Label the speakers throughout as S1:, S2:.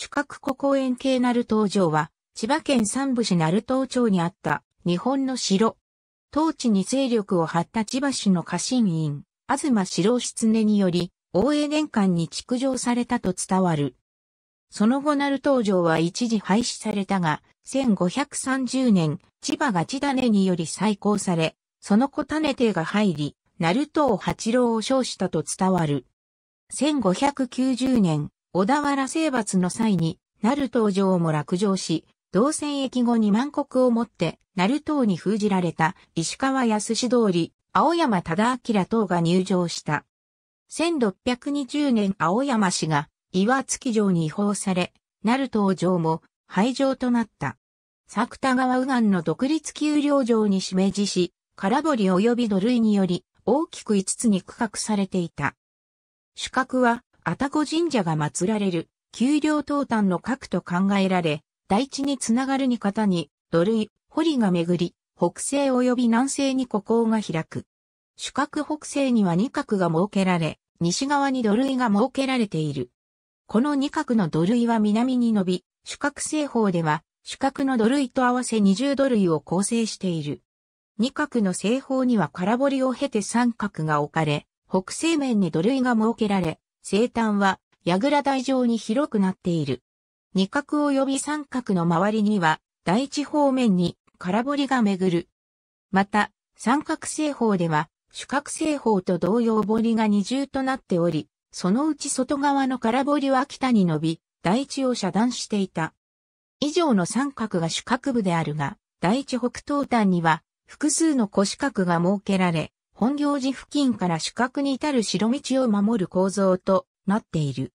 S1: 主角古公園系鳴東城は、千葉県三部市鳴東町にあった日本の城。当地に勢力を張った千葉市の家臣院、東城狐により、大江年間に築城されたと伝わる。その後鳴東城は一時廃止されたが、1530年、千葉が千種により再興され、その子種手が入り、鳴東八郎を称したと伝わる。1590年、小田原征伐の際に、鳴東城も落城し、同戦役後に万国をもって、鳴東に封じられた石川康通り、青山忠明等が入城した。1620年青山氏が岩月城に移法され、鳴東城も廃城となった。作田川右岸の独立丘陵城に指名。地し、空堀及び土塁により大きく5つに区画されていた。主角は愛宕神社が祀られる、丘陵東端の核と考えられ、大地につながるに方に、土塁、堀が巡り、北西及び南西に孤高が開く。主角北西には二角が設けられ、西側に土塁が設けられている。この二角の土塁は南に伸び、主角西方では、主角の土塁と合わせ20土塁を構成している。二角の西方には空堀を経て三角が置かれ、北西面に土塁が設けられ、生誕は、櫓台状に広くなっている。二角及び三角の周りには、第一方面に空堀が巡る。また、三角製法では、主角製法と同様堀が二重となっており、そのうち外側の空堀は北に伸び、第一を遮断していた。以上の三角が主角部であるが、第一北東端には、複数の古四角が設けられ、本行寺付近から主角に至る白道を守る構造となっている。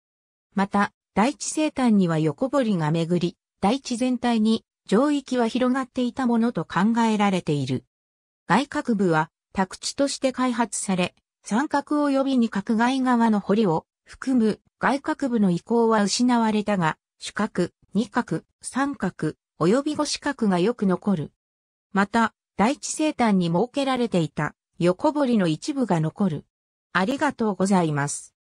S1: また、大地生誕には横堀が巡り、大地全体に上域は広がっていたものと考えられている。外郭部は宅地として開発され、三角及び二角外側の堀を含む外郭部の移行は失われたが、主角、二角、三角、及び五四角がよく残る。また、大地生誕に設けられていた横堀の一部が残る。ありがとうございます。